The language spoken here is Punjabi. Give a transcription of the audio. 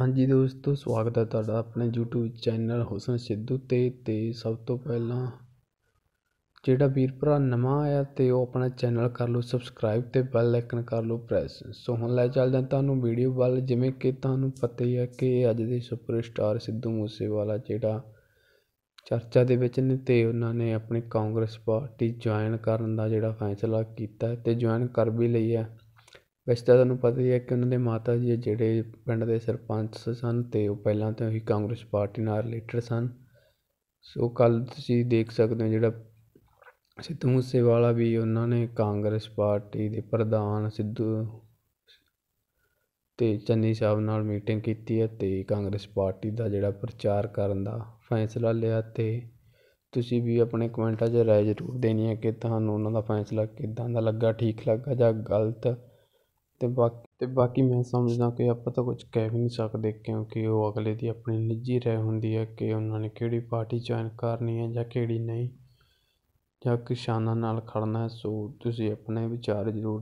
ਹਾਂਜੀ ਦੋਸਤੋ ਸਵਾਗਤ ਹੈ ਤੁਹਾਡਾ ਆਪਣੇ YouTube ਚੈਨਲ ਹੁਸਨ ਸਿੱਧੂ ਤੇ ਤੇ ਸਭ ਤੋਂ ਪਹਿਲਾਂ ਜਿਹੜਾ ਵੀਰ ਭਰਾ ਨਵਾਂ ਆਇਆ ਤੇ ਉਹ ਆਪਣਾ ਚੈਨਲ ਕਰ ਲਓ ਸਬਸਕ੍ਰਾਈਬ ਤੇ ਬੈਲ ਆਈਕਨ ਕਰ ਲਓ ਪ੍ਰੈਸ ਸੋ ਹੁਣ ਲੈ ਚੱਲਦੇ ਤੁਹਾਨੂੰ ਵੀਡੀਓ ਵੱਲ ਜਿਵੇਂ ਕਿ ਤੁਹਾਨੂੰ ਪਤਾ ਹੀ ਹੈ ਕਿ ਅੱਜ ਦੇ ਸੁਪਰਸਟਾਰ ਸਿੱਧੂ ਮੂਸੇਵਾਲਾ ਜਿਹੜਾ ਚਰਚਾ ਦੇ ਵਿੱਚ ਨੇ ਤੇ ਉਹਨਾਂ ਨੇ ਆਪਣੀ ਕਾਂਗਰਸ ਪਾਰਟੀ ਜੁਆਇਨ ਕਰਨ ਦਾ ਜਿਹੜਾ ਫੈਸਲਾ ਕੀਤਾ ਤੇ ਜੁਆਇਨ ਕਰ ਵੀ ਲਈ ਹੈ ਵੈਸੇ ਤਾਂ ਤੁਹਾਨੂੰ ਪਤਾ ਹੀ ਹੈ ਕਿ ਉਹਨਾਂ ਦੇ ਮਾਤਾ ਜੀ ਜਿਹੜੇ ਪਿੰਡ ਦੇ ਸਰਪੰਚ ਸਨ ਤੇ ਉਹ ਪਹਿਲਾਂ ਤੋਂ ਹੀ ਕਾਂਗਰਸ ਪਾਰਟੀ ਨਾਲ ਰਿਲੇਟਡ ਸਨ ਸੋ ਕੱਲ ਤੁਸੀਂ ਦੇਖ ਸਕਦੇ ਹੋ ਜਿਹੜਾ ਸਿੱਧੂ ਮੂਸੇਵਾਲਾ ਵੀ ਉਹਨਾਂ ਨੇ ਕਾਂਗਰਸ ਪਾਰਟੀ ਦੇ ਪ੍ਰਧਾਨ ਸਿੱਧੂ ਤੇ ਚੰਨੀ ਸਾਹਿਬ ਨਾਲ ਮੀਟਿੰਗ ਕੀਤੀ ਹੈ ਤੇ ਕਾਂਗਰਸ ਪਾਰਟੀ ਦਾ ਜਿਹੜਾ ਪ੍ਰਚਾਰ ਕਰਨ ਦਾ ਫੈਸਲਾ ਲਿਆ ਤੇ ਤੁਸੀਂ ਵੀ ਆਪਣੇ ਕਮੈਂਟਾਂ 'ਚ ਰਾਏ ਜ਼ਰੂਰ ਦੇਣੀ ਹੈ ਕਿ ਤੁਹਾਨੂੰ ਉਹਨਾਂ ਦਾ ਫੈਸਲਾ ਕਿੱਦਾਂ ਦਾ ਲੱਗਾ ਠੀਕ ਲੱਗਾ ਜਾਂ ਗਲਤ ਤੇ ਬਾਕੀ ਤੇ ਬਾਕੀ ਮੈਂ ਸਮਝਦਾ ਕਿ ਆਪਾਂ ਤਾਂ ਕੁਝ ਕਹਿ ਵੀ ਨਹੀਂ ਸਕਦੇ ਕਿਉਂਕਿ ਉਹ ਅਗਲੇ ਦੀ ਆਪਣੀ ਨਿੱਜੀ ਰਾਏ ਹੁੰਦੀ ਹੈ ਕਿ ਉਹਨਾਂ ਨੇ ਕਿਹੜੀ ਪਾਰਟੀ ਜੁਆਇਨ ਕਰਨੀ ਹੈ ਜਾਂ ਕਿਹੜੀ ਨਹੀਂ ਜਾਂ ਕਿਸਾਨਾਂ ਨਾਲ ਖੜਨਾ ਹੈ ਸੋ ਤੁਸੀਂ ਆਪਣੇ ਵਿਚਾਰ ਜ਼ਰੂਰ